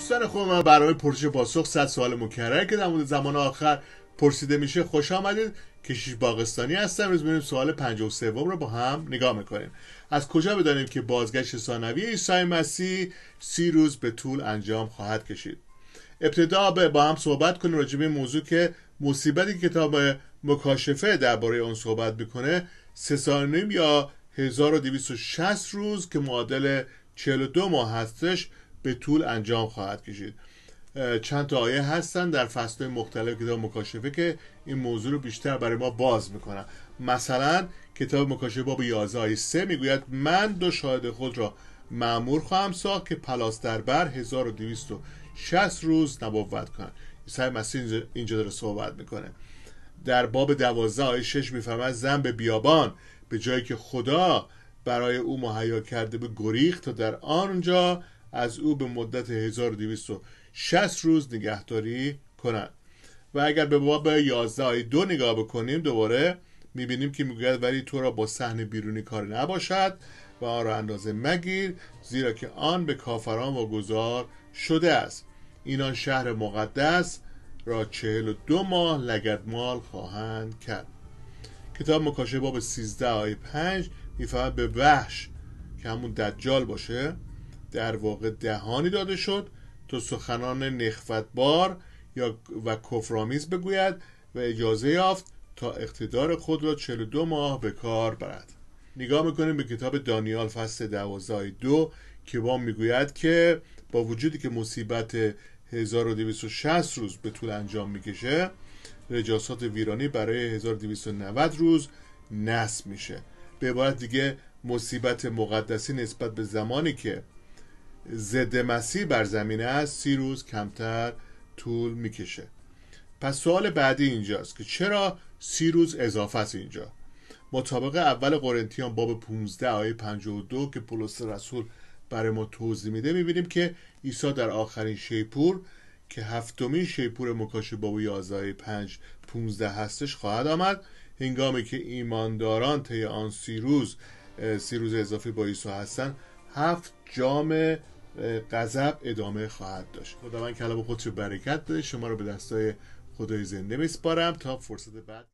دوستان خوب من برای پرسش پاسخ صد سوال مکرر که در زمان آخر پرسیده میشه خوش آمدید کشیش باغستانی هستم امروز میریم سوال 53 رو با هم نگاه میکنیم از کجا بدانیم که بازگشت ثانوی عیسی مسیح سی روز به طول انجام خواهد کشید ابتدا با هم صحبت کنیم راجع به موضوع که مصیبتی کتاب مکاشفه درباره اون صحبت میکنه سه سال یا 1260 روز که معادل 42 ماه هستش به طول انجام خواهد کشید چند تا آیه هستن در فصل مختلف کتاب مکاشفه که این موضوع رو بیشتر برای ما باز میکنن مثلا کتاب مکاشفه باب 11 آیه 3 میگوید من دو شاهد خود را معمور خواهم ساخت که پلاس در بر 1260 روز نبوت کنند عیسی مسیح اینجا داره صحبت میکنه در باب 12 آیه 6 میفرماید زن به بیابان به جایی که خدا برای او مهیا کرده به گریخ تا در آنجا از او به مدت 1260 روز نگهداری کنند و اگر به باب 11 آیه 2 نگاه بکنیم دوباره میبینیم که میگوید ولی تو را با سحن بیرونی کار نباشد و آن را اندازه مگیر زیرا که آن به کافران و گذار شده است اینان شهر مقدس را چهل و دو ماه لگدمال خواهند کرد کتاب مکاشه باب 13 آیه 5 میفهمد به وحش که همون دجال باشه در واقع دهانی داده شد تا سخنان نخوتبار یا و کفرامیز بگوید و اجازه یافت تا اقتدار خود را 42 ماه به کار برد نگاه میکنیم به کتاب دانیال فصل دوازده دو که با میگوید که با وجودی که مصیبت 1260 روز به طول انجام میکشه رجاسات ویرانی برای 1290 روز نصب میشه به عبارت دیگه مصیبت مقدسی نسبت به زمانی که ضد مسیر بر زمین است سی روز کمتر طول میکشه پس سوال بعدی اینجاست که چرا سی روز اضافه است اینجا مطابق اول قرنتیان باب 15 آیه 52 که پولس رسول برای ما توضیح میده میبینیم که عیسی در آخرین شیپور که هفتمین شیپور مکاشه باب 11 آیه 5 15 هستش خواهد آمد هنگامی که ایمانداران طی آن سی روز سی روز اضافی با عیسی هستند هفت جام غضب ادامه خواهد داشت خداوند کلام خودش رو برکت بده شما رو به دستای خدای زنده میسپارم تا فرصت بعد